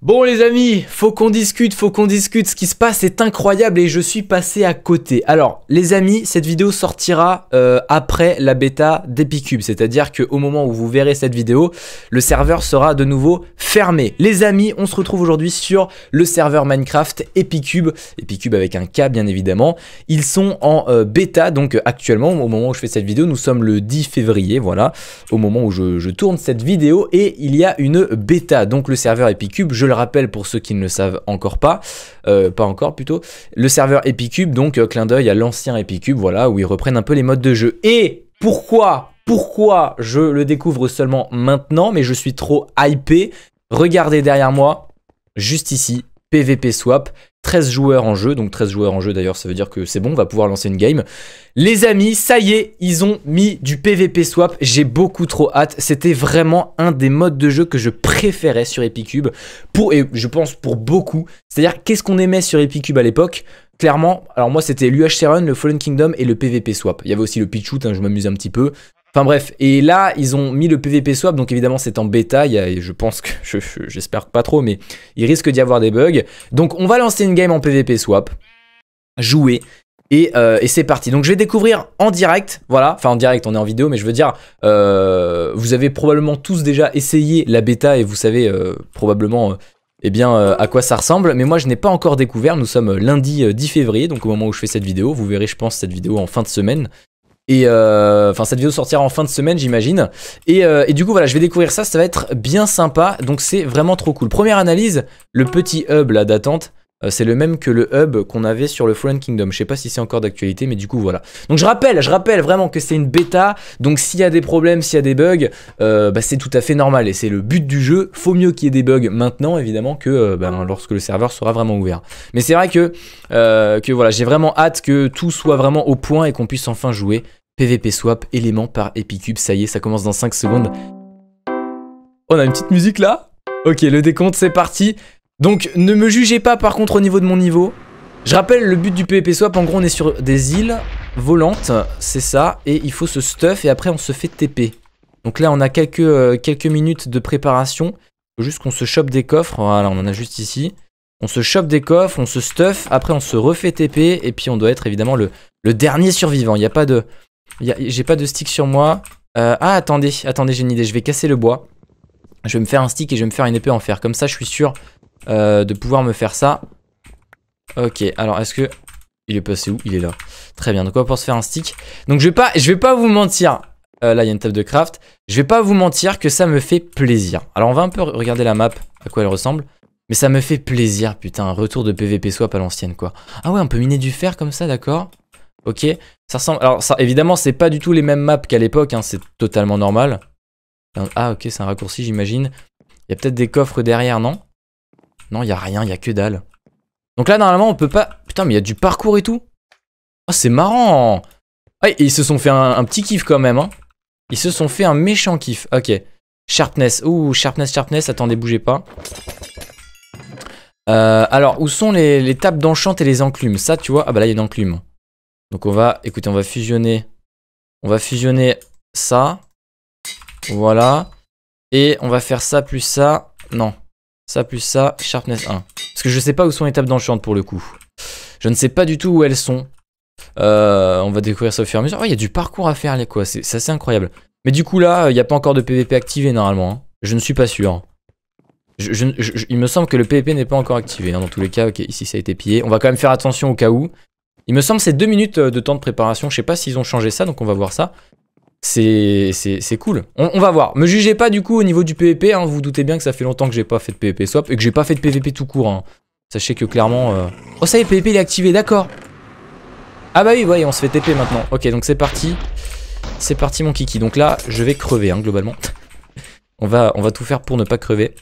Bon les amis, faut qu'on discute, faut qu'on discute, ce qui se passe est incroyable et je suis passé à côté. Alors les amis, cette vidéo sortira euh, après la bêta d'Epicube, c'est-à-dire qu'au moment où vous verrez cette vidéo, le serveur sera de nouveau fermé. Les amis, on se retrouve aujourd'hui sur le serveur Minecraft Epicube, Epicube avec un K bien évidemment. Ils sont en euh, bêta, donc euh, actuellement au moment où je fais cette vidéo, nous sommes le 10 février, voilà, au moment où je, je tourne cette vidéo et il y a une bêta, donc le serveur Epicube, je le rappelle pour ceux qui ne le savent encore pas, euh, pas encore plutôt, le serveur Epicube, donc euh, clin d'œil à l'ancien Epicube, voilà, où ils reprennent un peu les modes de jeu. Et pourquoi pourquoi je le découvre seulement maintenant, mais je suis trop hypé. Regardez derrière moi, juste ici, PVP Swap. 13 joueurs en jeu, donc 13 joueurs en jeu d'ailleurs, ça veut dire que c'est bon, on va pouvoir lancer une game. Les amis, ça y est, ils ont mis du PVP swap, j'ai beaucoup trop hâte, c'était vraiment un des modes de jeu que je préférais sur Epicube, pour, et je pense pour beaucoup, c'est-à-dire qu'est-ce qu'on aimait sur Epicube à l'époque Clairement, alors moi c'était l'UHC Run, le Fallen Kingdom et le PVP swap. Il y avait aussi le pitch shoot, hein, je m'amusais un petit peu. Enfin bref, et là, ils ont mis le PVP swap, donc évidemment c'est en bêta, et je pense que, j'espère pas trop, mais il risque d'y avoir des bugs. Donc on va lancer une game en PVP swap, jouer, euh, et, c'est parti. Donc je vais découvrir en direct, voilà, enfin en direct, on est en vidéo, mais je veux dire, euh, vous avez probablement tous déjà essayé la bêta, et vous savez euh, probablement eh bien, à quoi ça ressemble. Mais moi, je n'ai pas encore découvert. Nous sommes lundi 10 février, donc au moment où je fais cette vidéo. Vous verrez, je pense, cette vidéo en fin de semaine. Et euh, enfin, cette vidéo sortira en fin de semaine, j'imagine. Euh, et, du coup, voilà, je vais découvrir ça. Ça va être bien sympa. Donc, c'est vraiment trop cool. Première analyse, le petit hub là d'attente euh, c'est le même que le hub qu'on avait sur le Fallen Kingdom. Je sais pas si c'est encore d'actualité, mais du coup voilà. Donc je rappelle, je rappelle vraiment que c'est une bêta. Donc s'il y a des problèmes, s'il y a des bugs, bah, c'est tout à fait normal et c'est le but du jeu. Faut mieux qu'il y ait des bugs maintenant évidemment que ben, lorsque le serveur sera vraiment ouvert. Mais c'est vrai que, que voilà, j'ai vraiment hâte que tout soit vraiment au point et qu'on puisse enfin jouer. PVP swap, élément par épicube. ça y est, ça commence dans 5 secondes. On a une petite musique là Ok, le décompte, c'est parti. Donc, ne me jugez pas par contre au niveau de mon niveau. Je rappelle le but du PVP swap, en gros on est sur des îles volantes, c'est ça, et il faut se stuff et après on se fait TP. Donc là on a quelques, euh, quelques minutes de préparation, faut juste qu'on se chope des coffres, voilà on en a juste ici. On se chope des coffres, on se stuff, après on se refait TP et puis on doit être évidemment le, le dernier survivant, il n'y a pas de... J'ai pas de stick sur moi. Euh, ah, attendez, attendez, j'ai une idée. Je vais casser le bois. Je vais me faire un stick et je vais me faire une épée en fer. Comme ça, je suis sûr euh, de pouvoir me faire ça. Ok, alors est-ce que... Il est passé où Il est là. Très bien, donc on va pouvoir se faire un stick. Donc je vais pas, je vais pas vous mentir. Euh, là, il y a une table de craft. Je vais pas vous mentir que ça me fait plaisir. Alors on va un peu regarder la map, à quoi elle ressemble. Mais ça me fait plaisir, putain. retour de PVP swap à l'ancienne, quoi. Ah ouais, on peut miner du fer comme ça, d'accord Ok Ça ressemble. Alors, ça, évidemment, c'est pas du tout les mêmes maps qu'à l'époque, hein, c'est totalement normal. Euh, ah, ok, c'est un raccourci, j'imagine. Il y a peut-être des coffres derrière, non Non, il y a rien, il y a que dalle. Donc là, normalement, on peut pas... Putain, mais il y a du parcours et tout. oh, c'est marrant Ah, ils se sont fait un, petit kiff quand même, hein. Ils se sont fait un méchant kiff. Ok. Sharpness. Ouh, sharpness, sharpness. Attendez, bougez pas. Euh, alors, où sont les, tables d'enchant et les enclumes Ça, tu vois... Ah bah là, il y a une enclume. Donc on va, écoutez, on va fusionner. On va fusionner ça. Voilà. Et on va faire ça plus ça. Non. Ça plus ça, sharpness 1. Parce que je sais pas où sont les tables d'enchant pour le coup. Je ne sais pas du tout où elles sont. Euh, on va découvrir ça au fur et à mesure. Oh, il y a du parcours à faire, les quoi. C'est assez incroyable. Mais du coup, là, il n'y a pas encore de PVP activé normalement. Hein. Je ne suis pas sûr. il me semble que le PVP n'est pas encore activé. Hein, dans tous les cas, ok, ici ça a été pillé. On va quand même faire attention au cas où. Il me semble c'est deux minutes euh, de temps de préparation. Je sais pas s'ils ont changé ça, donc on va voir ça. C'est cool. On, va voir. Me jugez pas du coup au niveau du PVP. Hein. Vous vous doutez bien que ça fait longtemps que j'ai pas fait de PVP swap et euh, que j'ai pas fait de PVP tout court. Hein. Sachez que clairement... Euh, oh ça y est, PVP il est activé, d'accord. Ah bah oui, ouais, on se fait TP maintenant. Ok, donc c'est parti. C'est parti mon kiki. Donc là, je vais crever hein, globalement. on, va, on va tout faire pour ne pas crever.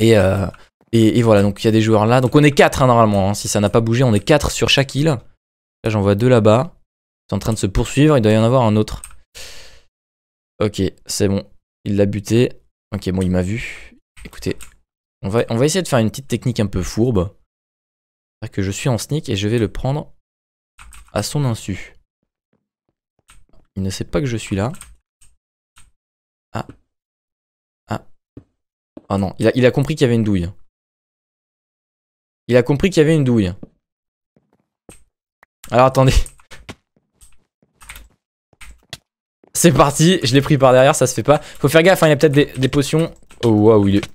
Et, euh, et, voilà, donc il y a des joueurs là. Donc on est 4 hein, normalement, hein. si ça n'a pas bougé, on est 4 sur chaque île. Là j'en vois deux là-bas. C'est en train de se poursuivre, il doit y en avoir un autre. Ok, c'est bon. Il l'a buté. Ok, bon, il m'a vu. Écoutez, on va, on va essayer de faire une petite technique un peu fourbe. cest que je suis en sneak et je vais le prendre à son insu. Il ne sait pas que je suis là. Ah. Ah. Ah non, il a, il a compris qu'il y avait une douille. Il a compris qu'il y avait une douille. Alors attendez. C'est parti, je l'ai pris par derrière, ça se fait pas. Faut faire gaffe, hein, il y a peut-être des, potions. Oh waouh, il est.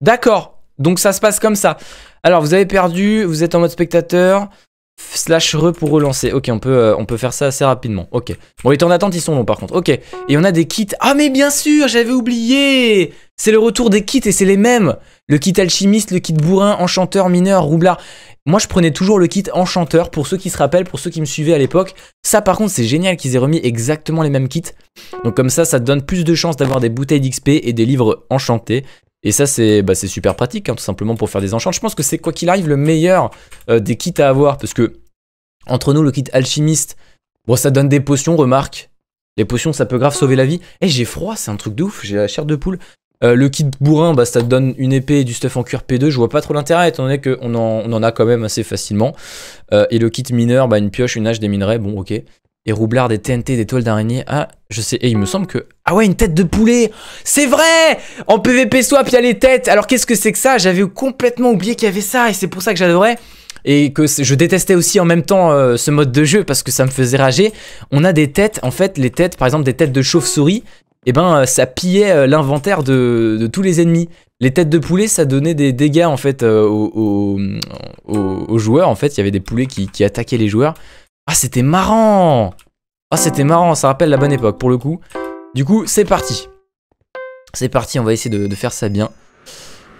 D'accord, donc ça se passe comme ça. Alors vous avez perdu, vous êtes en mode spectateur. Slash re pour relancer. Ok, on peut, euh, on peut faire ça assez rapidement. Ok. Bon, les temps d'attente, ils sont longs par contre. Ok. Et on a des kits. Ah, mais bien sûr, j'avais oublié C'est le retour des kits et c'est les mêmes. Le kit alchimiste, le kit bourrin, enchanteur, mineur, roublard. Moi, je prenais toujours le kit enchanteur pour ceux qui se rappellent, pour ceux qui me suivaient à l'époque. Ça, par contre, c'est génial qu'ils aient remis exactement les mêmes kits. Donc comme ça, ça donne plus de chances d'avoir des bouteilles d'XP et des livres enchantés. Et ça, c'est bah, super pratique, hein, tout simplement pour faire des enchants. Je pense que c'est quoi qu'il arrive le meilleur euh, des kits à avoir, parce que entre nous, le kit alchimiste, bon, ça donne des potions, remarque. Les potions, ça peut grave sauver la vie. Eh, j'ai froid, c'est un truc de ouf, j'ai la chair de poule. Euh, le kit bourrin, bah, ça te donne une épée et du stuff en cuir P2. Je vois pas trop l'intérêt, étant donné qu'on en, on en a quand même assez facilement. Euh, et le kit mineur, bah, une pioche, une hache, des minerais, bon, ok. Et roublards des TNT, des toiles d'araignée. Ah, je sais. Et il me semble que... Ah ouais, une tête de poulet C'est vrai En PvP swap, il y a les têtes. Alors qu'est-ce que c'est que ça J'avais complètement oublié qu'il y avait ça et c'est pour ça que j'adorais. Et que je détestais aussi en même temps euh, ce mode de jeu parce que ça me faisait rager. On a des têtes, en fait, les têtes, par exemple des têtes de chauve-souris, et eh ben euh, ça pillait euh, l'inventaire de, tous les ennemis. Les têtes de poulet, ça donnait des dégâts en fait aux, joueurs. En fait, il y avait des poulets qui attaquaient les joueurs. Ah, c'était marrant Ah, c'était marrant, ça rappelle la bonne époque, pour le coup. Du coup, c'est parti. C'est parti, on va essayer de, faire ça bien.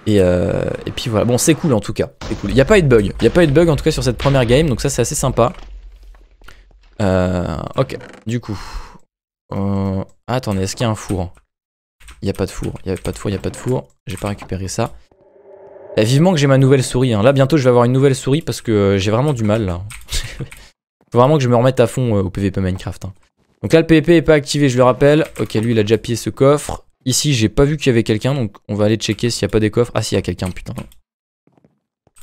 Et, euh, et puis voilà, bon c'est cool en tout cas, c'est cool. Il n'y a pas eu de bug, il n'y a pas eu de bug en tout cas sur cette première game, donc ça c'est assez sympa. Euh, ok, du coup. Euh, ah, attendez, est-ce qu'il y a un four Il n'y a pas de four, il n'y a pas de four, il n'y a pas de four. J'ai pas récupéré ça. Eh, vivement que j'ai ma nouvelle souris. Hein. Là bientôt je vais avoir une nouvelle souris parce que euh, j'ai vraiment du mal là. Faut vraiment que je me remette à fond euh, au PVP Minecraft. Hein. Donc là, le PVP est pas activé, je le rappelle. Ok, lui, il a déjà pillé ce coffre. Ici, j'ai pas vu qu'il y avait quelqu'un, donc on va aller checker s'il y a pas des coffres. Ah, s'il y a quelqu'un, putain.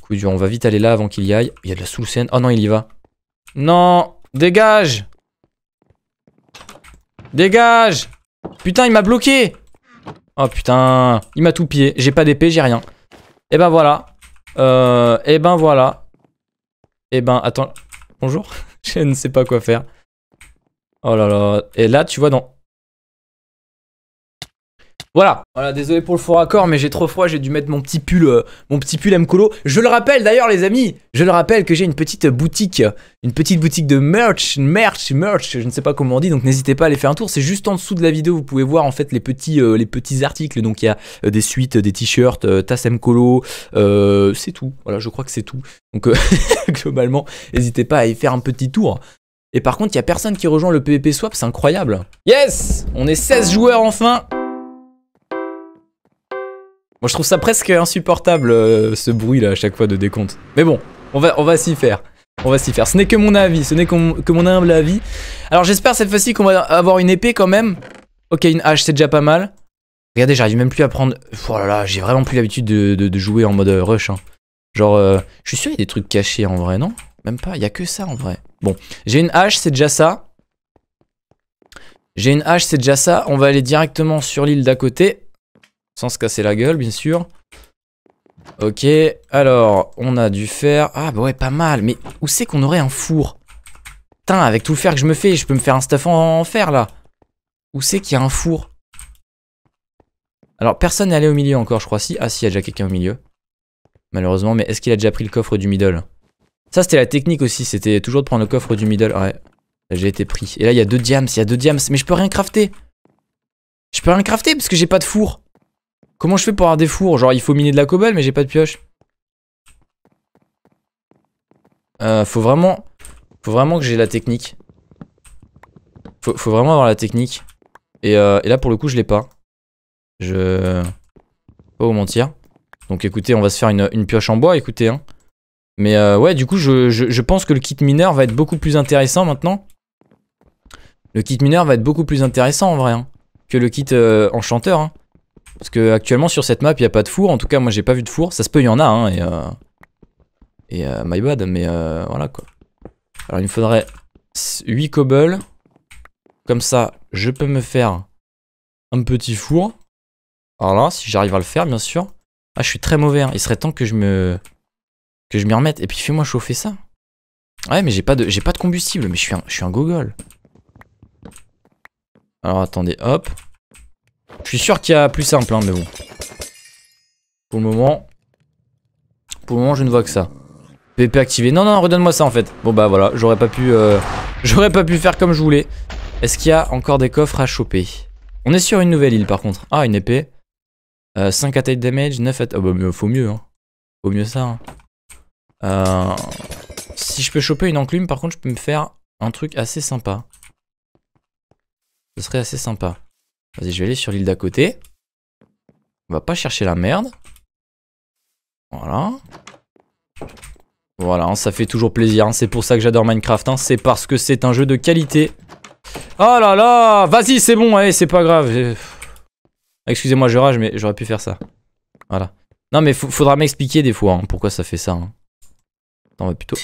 Coup dur, on va vite aller là avant qu'il y aille. Il y a de la sous -scène. Oh non, il y va. Non Dégage Dégage Putain, il m'a bloqué Oh putain, il m'a tout pillé. J'ai pas d'épée, j'ai rien. Et eh ben voilà. Euh, et eh ben voilà. Et eh ben, attends. Bonjour je ne sais pas quoi faire. Oh là là. Et là, tu vois, dans voilà. Voilà, désolé pour le faux raccord, mais j'ai trop froid, j'ai dû mettre mon petit pull, euh, mon petit pull M colo. Je le rappelle d'ailleurs, les amis, je le rappelle que j'ai une petite boutique, une petite boutique de merch, merch, merch, je ne sais pas comment on dit, donc n'hésitez pas à aller faire un tour. C'est juste en dessous de la vidéo, vous pouvez voir en fait les petits, euh, les petits articles. Donc il y a euh, des suites, des t-shirts, tasses M colo, c'est tout. Voilà, je crois que c'est tout. Donc globalement, n'hésitez pas à y faire un petit tour. Et par contre, il n'y a personne qui rejoint le PvP Swap, c'est incroyable. Yes On est 16 joueurs enfin moi, je trouve ça presque insupportable, euh, ce bruit-là, à chaque fois de décompte. Mais bon, on va, on va s'y faire. On va s'y faire. Ce n'est que mon avis, ce n'est que mon, humble avis. Alors, j'espère cette fois-ci qu'on va avoir une épée quand même. Ok, une hache, c'est déjà pas mal. Regardez, j'arrive même plus à prendre... Oh là là, j'ai vraiment plus l'habitude de, jouer en mode euh, rush. Hein. Genre, euh, je suis sûr il y a des trucs cachés en vrai, non Même pas, il y a que ça en vrai. Bon, j'ai une hache, c'est déjà ça. J'ai une hache, c'est déjà ça. On va aller directement sur l'île d'à côté sans se casser la gueule, bien sûr. Ok, alors, on a du fer. Ah, bah ouais, pas mal. Mais où c'est qu'on aurait un four Putain, avec tout le fer que je me fais, je peux me faire un stuff en, fer, là. Où c'est qu'il y a un four Alors, personne n'est allé au milieu encore, je crois. Si, ah si, il y a déjà quelqu'un au milieu. Malheureusement, mais est-ce qu'il a déjà pris le coffre du middle Ça, c'était la technique aussi. C'était toujours de prendre le coffre du middle. Ouais, j'ai été pris. Et là, il y a deux diams. Il y a deux diams. Mais je peux rien crafter. Je peux rien crafter parce que j'ai pas de four. Comment je fais pour avoir des fours Genre, il faut miner de la cobble, mais j'ai pas de pioche. Euh, faut vraiment... Faut vraiment que j'ai la technique. Faut, vraiment avoir la technique. Euh, et, là, pour le coup, je l'ai pas. Je... Pas vous mentir. Donc écoutez, on va se faire une, pioche en bois, écoutez. Hein. Mais euh, ouais, du coup, je, pense que le kit mineur va être beaucoup plus intéressant maintenant. Le kit mineur va être beaucoup plus intéressant en vrai. Hein, que le kit euh, enchanteur. Hein. Parce que actuellement sur cette map, il n'y a pas de four. En tout cas, moi, j'ai pas vu de four. Ça se peut, il y en a, hein, et, euh, et euh, my bad, mais euh, voilà, quoi. Alors, il me faudrait 8 cobbles. Comme ça, je peux me faire un petit four. Alors là, si j'arrive à le faire, bien sûr. Ah, je suis très mauvais, hein. Il serait temps que je me... Que je m'y remette. Et puis, fais-moi chauffer ça. Ouais, mais j'ai pas de, pas de combustible. Mais je suis je suis un gogol. Alors, attendez, hop. Je suis sûr qu'il y a plus simple, hein, mais bon. Pour le moment... Pour le moment, je ne vois que ça. PP activé. Non, non, redonne-moi ça, en fait. Bon, bah voilà, j'aurais pas pu... Euh, j'aurais pas pu faire comme je voulais. Est-ce qu'il y a encore des coffres à choper On est sur une nouvelle île, par contre. Ah, une épée. 5 euh, attaque damage, 9 attaque... Ah bah, faut mieux, hein. Faut mieux ça, hein. euh, Si je peux choper une enclume, par contre, je peux me faire un truc assez sympa. Ce serait assez sympa. Vas-y, je vais aller sur l'île d'à côté. On va pas chercher la merde. Voilà. Voilà, hein, ça fait toujours plaisir. Hein. C'est pour ça que j'adore Minecraft. Hein. C'est parce que c'est un jeu de qualité. Oh là là Vas-y, c'est bon, allez, c'est pas grave. Excusez-moi, je rage, mais j'aurais pu faire ça. Voilà. Non, mais faudra m'expliquer des fois pourquoi ça fait ça. Attends, on va plutôt...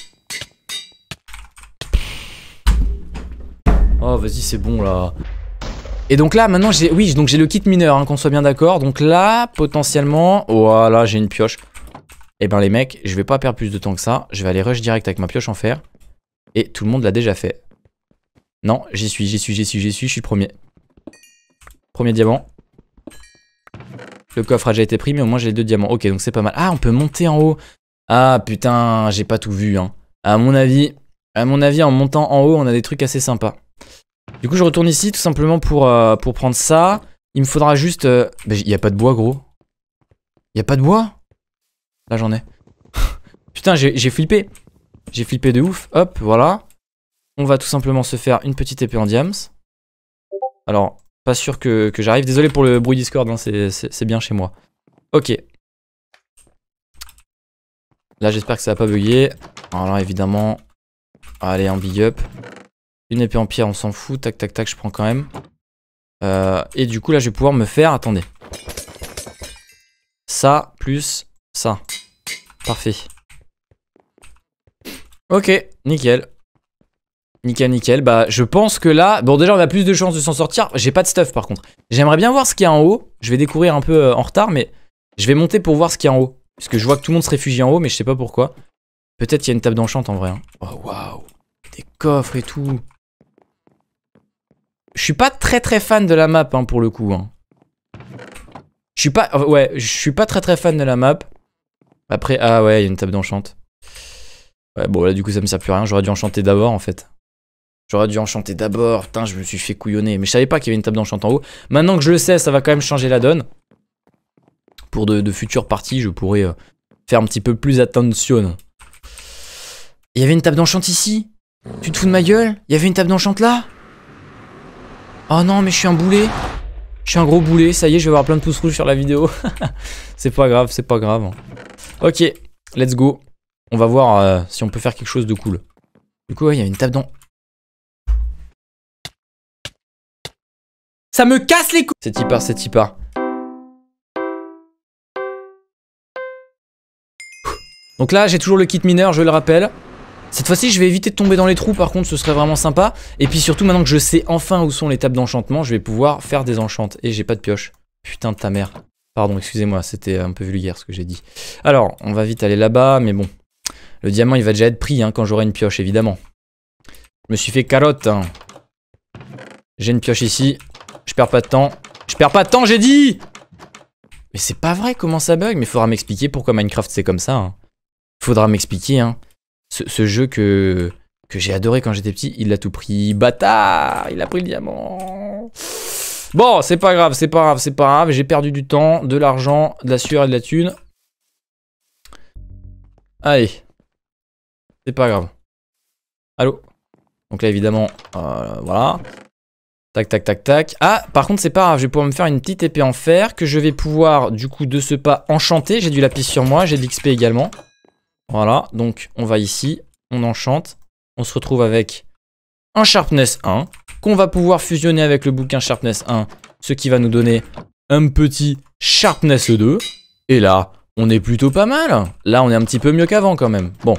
Oh, vas-y, c'est bon, là. Et donc là, maintenant, j'ai oui, donc j'ai le kit mineur, hein, qu'on soit bien d'accord. Donc là, potentiellement, voilà, là, j'ai une pioche. Et eh ben les mecs, je vais pas perdre plus de temps que ça. Je vais aller rush direct avec ma pioche en fer. Et tout le monde l'a déjà fait. Non, j'y suis, j'y suis, j'y suis, j'y suis, je suis premier. Premier diamant. Le coffre a déjà été pris, mais au moins j'ai les deux diamants. Ok, donc c'est pas mal. Ah, on peut monter en haut. Ah, putain, j'ai pas tout vu. Hein. À mon avis, à mon avis, en montant en haut, on a des trucs assez sympas. Du coup, je retourne ici tout simplement pour, euh, pour prendre ça. Il me faudra juste... Euh, mais il n'y a pas de bois, gros. il Y a pas de bois Là, j'en ai. Putain, j'ai flippé. J'ai flippé de ouf. Hop, voilà. On va tout simplement se faire une petite épée en diams. Alors, pas sûr que, j'arrive. Désolé pour le bruit Discord, hein, c'est bien chez moi. Ok. Là, j'espère que ça va pas bugger. Alors, évidemment... Allez, un big up. Une épée en pierre, on s'en fout. Tac, tac, tac, je prends quand même. Euh, et du coup, là, je vais pouvoir me faire... Attendez. Ça, plus ça. Parfait. Ok, nickel. Nickel, nickel. Bah, je pense que là... Bon, déjà, on a plus de chances de s'en sortir. J'ai pas de stuff, par contre. J'aimerais bien voir ce qu'il y a en haut. Je vais découvrir un peu euh, en retard, mais... Je vais monter pour voir ce qu'il y a en haut. Parce que je vois que tout le monde se réfugie en haut, mais je sais pas pourquoi. Peut-être qu'il y a une table d'enchant en vrai. Hein. Oh, waouh Des coffres et tout je suis pas très très fan de la map hein, pour le coup. Hein. Je suis pas... Euh, ouais, je suis pas très très fan de la map. Après, ah ouais, il y a une table d'enchant Ouais, bon là du coup ça me sert plus à rien, j'aurais dû enchanter d'abord en fait. J'aurais dû enchanter d'abord, putain je me suis fait couillonner, mais je savais pas qu'il y avait une table d'enchant en haut. Maintenant que je le sais, ça va quand même changer la donne. Pour de, futures parties, je pourrais euh, faire un petit peu plus attention. Il y avait une table d'enchant ici Tu te fous de ma gueule Il y avait une table d'enchant là Oh non, mais je suis un boulet. Je suis un gros boulet. Ça y est, je vais avoir plein de pouces rouges sur la vidéo. c'est pas grave, c'est pas grave. Ok, let's go. On va voir euh, si on peut faire quelque chose de cool. Du coup, il y a une table dans... Ça me casse les couilles C'est hyper' c'est type. Donc là, j'ai toujours le kit mineur, je le rappelle. Cette fois-ci, je vais éviter de tomber dans les trous, par contre, ce serait vraiment sympa. Et puis surtout, maintenant que je sais enfin où sont les tables d'enchantement, je vais pouvoir faire des enchantes. Et j'ai pas de pioche. Putain de ta mère. Pardon, excusez-moi, c'était un peu vulgaire ce que j'ai dit. Alors, on va vite aller là-bas, mais bon. Le diamant, il va déjà être pris hein, quand j'aurai une pioche, évidemment. Je me suis fait carotte. Hein. J'ai une pioche ici. Je perds pas de temps. Je perds pas de temps, j'ai dit Mais c'est pas vrai, comment ça bug Mais faudra m'expliquer pourquoi Minecraft c'est comme ça. Hein. Faudra m'expliquer, hein ce, jeu que, que j'ai adoré quand j'étais petit, il l'a tout pris. Bâtard Il a pris le diamant Bon, c'est pas grave, c'est pas grave, c'est pas grave. J'ai perdu du temps, de l'argent, de la sueur et de la thune. Allez. C'est pas grave. Allô Donc là, évidemment, euh, voilà. Tac, tac, tac, tac. Ah, par contre, c'est pas grave. Je vais pouvoir me faire une petite épée en fer que je vais pouvoir, du coup, de ce pas enchanter. J'ai du lapis sur moi, j'ai de l'XP également. Voilà, donc on va ici, on enchante, on se retrouve avec un Sharpness 1, qu'on va pouvoir fusionner avec le bouquin Sharpness 1, ce qui va nous donner un petit Sharpness 2. Et là, on est plutôt pas mal. Là, on est un petit peu mieux qu'avant quand même. Bon,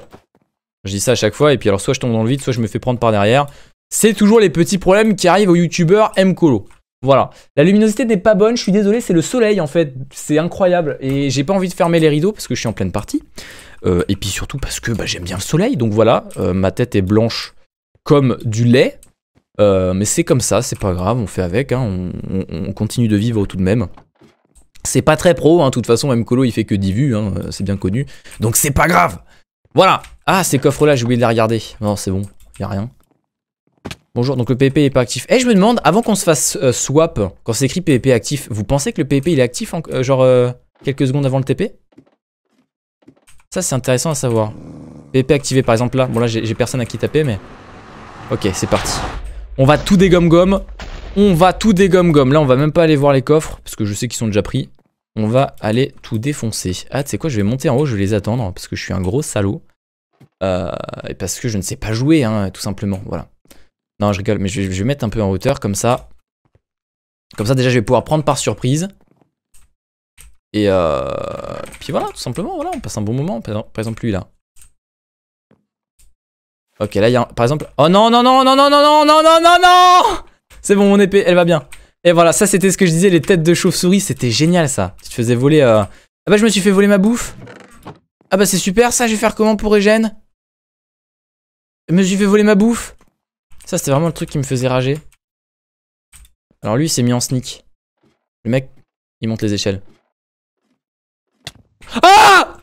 je dis ça à chaque fois, et puis alors soit je tombe dans le vide, soit je me fais prendre par derrière. C'est toujours les petits problèmes qui arrivent aux youtubeurs Mcolo. Voilà. La luminosité n'est pas bonne, je suis désolé, c'est le soleil en fait. C'est incroyable. Et j'ai pas envie de fermer les rideaux parce que je suis en pleine partie. Euh, et puis surtout parce que bah, j'aime bien le soleil. Donc voilà, euh, ma tête est blanche comme du lait. Euh, mais c'est comme ça, c'est pas grave, on fait avec, hein. on, continue de vivre tout de même. C'est pas très pro, hein. de toute façon, même il fait que 10 vues, hein. c'est bien connu. Donc c'est pas grave Voilà Ah, ces coffres-là, j'ai oublié de les regarder. Non, c'est bon, y a rien. Bonjour, donc le PP est pas actif. Eh, je me demande, avant qu'on se fasse swap, quand c'est écrit PP actif, vous pensez que le PP il est actif, genre quelques secondes avant le TP c'est intéressant à savoir. PVP activé, par exemple, là. Bon, là, j'ai personne à qui taper, mais... Ok, c'est parti. On va tout dégomme-gomme. On va tout dégomme-gomme. Là, on va même pas aller voir les coffres, parce que je sais qu'ils sont déjà pris. On va aller tout défoncer. Ah, tu sais quoi, je vais monter en haut, je vais les attendre, parce que je suis un gros salaud. Euh, et parce que je ne sais pas jouer, hein, tout simplement. Voilà. Non, je rigole, mais je, je vais mettre un peu en hauteur, comme ça. Comme ça, déjà, je vais pouvoir prendre par surprise. Et, euh, voilà, tout simplement, voilà, on passe un bon moment. Par exemple, lui là. Ok, là, il y a par exemple. Oh non, non, non, non, non, non, non, non, non, non, non C'est bon, mon épée, elle va bien. Et voilà, ça, c'était ce que je disais, les têtes de chauve-souris, c'était génial ça. Tu te faisais voler. Euh... Ah bah, je me suis fait voler ma bouffe. Ah bah, c'est super ça, je vais faire comment pour Eugène Je me suis fait voler ma bouffe. Ça, c'était vraiment le truc qui me faisait rager. Alors, lui, il s'est mis en sneak. Le mec, il monte les échelles. Ah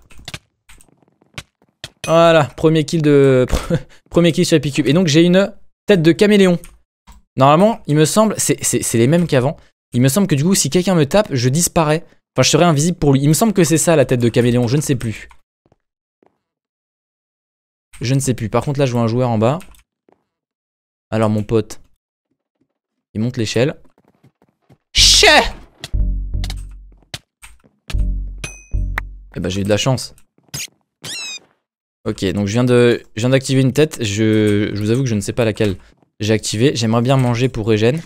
Voilà, premier kill de... premier kill sur Epicube. Et donc j'ai une tête de caméléon. Normalement, il me semble... C'est les mêmes qu'avant. Il me semble que du coup, si quelqu'un me tape, je disparais. Enfin, je serais invisible pour lui. Il me semble que c'est ça la tête de caméléon, je ne sais plus. Je ne sais plus. Par contre, là, je vois un joueur en bas. Alors, mon pote, il monte l'échelle. Chut Et eh bah ben, j'ai eu de la chance. Ok, donc je viens de, d'activer une tête. Je, vous avoue que je ne sais pas laquelle j'ai activé, J'aimerais bien manger pour régène.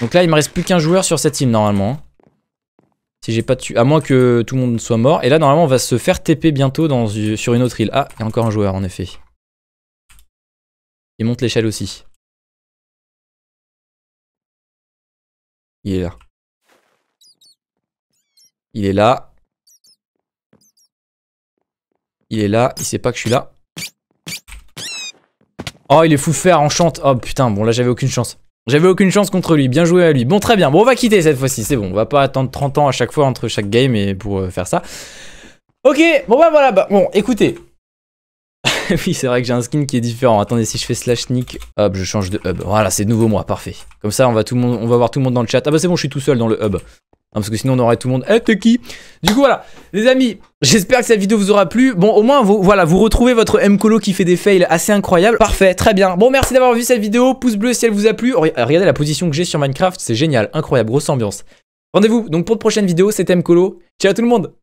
Donc là, il me reste plus qu'un joueur sur cette île normalement. Hein. Si j'ai pas tué, à moins que tout le monde soit mort. Et là, normalement, on va se faire TP bientôt dans, sur une autre île. Ah, il y a encore un joueur en effet. Il monte l'échelle aussi. Il est là. Il est là. Il est là. Il sait pas que je suis là. Oh, il est fou de fer, chante. Oh putain, bon là j'avais aucune chance. J'avais aucune chance contre lui, bien joué à lui. Bon, très bien. Bon, on va quitter cette fois-ci, c'est bon. On va pas attendre 30 ans à chaque fois entre chaque game et pour euh, faire ça. Ok, bon bah voilà, bah, bon, écoutez. oui, c'est vrai que j'ai un skin qui est différent. Attendez, si je fais slash nick, hop, je change de hub. Voilà, c'est nouveau moi, parfait. Comme ça, on va, tout le monde, on va voir tout le monde dans le chat. Ah bah c'est bon, je suis tout seul dans le hub. Hein, parce que sinon on aurait tout le monde. Eh, t'es qui Du coup voilà, les amis, j'espère que cette vidéo vous aura plu. Bon, au moins vous, voilà, vous retrouvez votre m qui fait des fails assez incroyables. Parfait, très bien. Bon, merci d'avoir vu cette vidéo. Pouce bleu si elle vous a plu. Euh, regardez la position que j'ai sur Minecraft, c'est génial, incroyable, grosse ambiance. Rendez-vous donc pour de prochaines vidéos, c'était m Ciao tout le monde